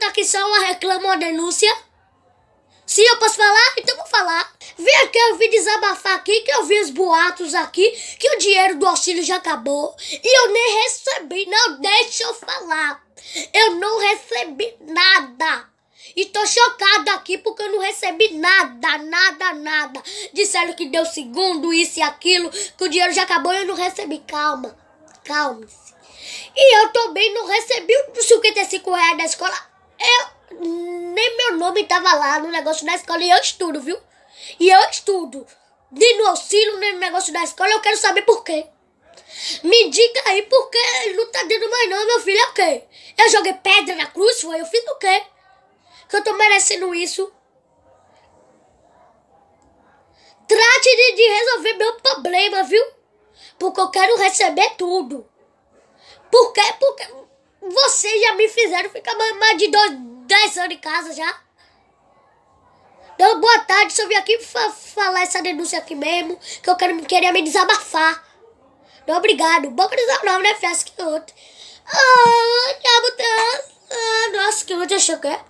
tá aqui só uma reclama ou denúncia? Se eu posso falar, então vou falar. Vem aqui, eu vim desabafar aqui, que eu vi os boatos aqui, que o dinheiro do auxílio já acabou. E eu nem recebi, não deixa eu falar. Eu não recebi nada. E tô chocada aqui porque eu não recebi nada, nada, nada. Disseram que deu segundo, isso e aquilo, que o dinheiro já acabou e eu não recebi. Calma, calme-se. E eu também não recebi os 55 reais da escola eu, nem meu nome tava lá no negócio da escola e eu estudo, viu? E eu estudo. Nem no auxílio, nem no negócio da escola, eu quero saber por quê. Me diga aí por que não tá dando mais não, meu filho, é o quê? Eu joguei pedra na cruz, foi? Eu fiz o quê? Que eu tô merecendo isso? Trate de, de resolver meu problema, viu? Porque eu quero receber tudo. Por quê? Porque... Vocês já me fizeram ficar mais de dois, dez anos em casa já. Então, boa tarde, só vim aqui fa falar essa denúncia aqui mesmo, que eu quero, queria me desabafar. Não, obrigado. Boca o nome, né, outro. Ah, diabo, tá- ah, nossa, que eu não que é.